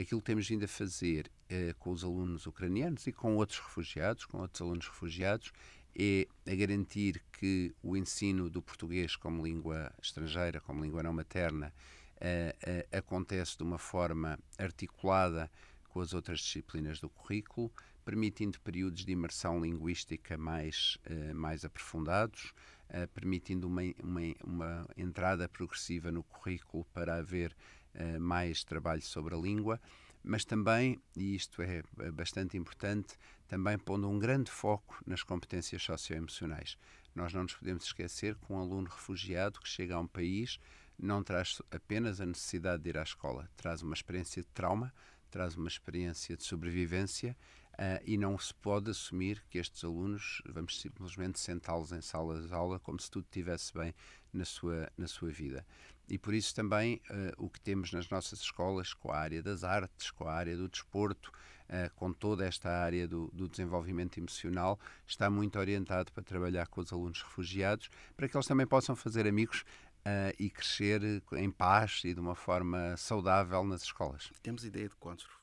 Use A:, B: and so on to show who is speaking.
A: aquilo que temos vindo a fazer uh, com os alunos ucranianos e com outros refugiados, com outros alunos refugiados, é a garantir que o ensino do português como língua estrangeira, como língua não materna, uh, uh, acontece de uma forma articulada com as outras disciplinas do currículo, permitindo períodos de imersão linguística mais, uh, mais aprofundados, permitindo uma, uma, uma, entrada progressiva no currículo para haver eh, mais trabalho sobre a língua, mas também, e isto é, é bastante importante, também pondo um grande foco nas competências socioemocionais. Nós não nos podemos esquecer que um aluno refugiado que chega a um país não traz apenas a necessidade de ir à escola, traz uma experiência de trauma, traz uma experiência de sobrevivência uh, e não se pode assumir que estes alunos vamos simplesmente sentá-los em salas de aula como se tudo estivesse bem na sua, na sua vida. E por isso também uh, o que temos nas nossas escolas, com a área das artes, com a área do desporto, uh, com toda esta área do, do, desenvolvimento emocional, está muito orientado para trabalhar com os alunos refugiados, para que eles também possam fazer amigos uh, e crescer eh, em paz e de uma forma saudável nas escolas. Temos ideia de quantos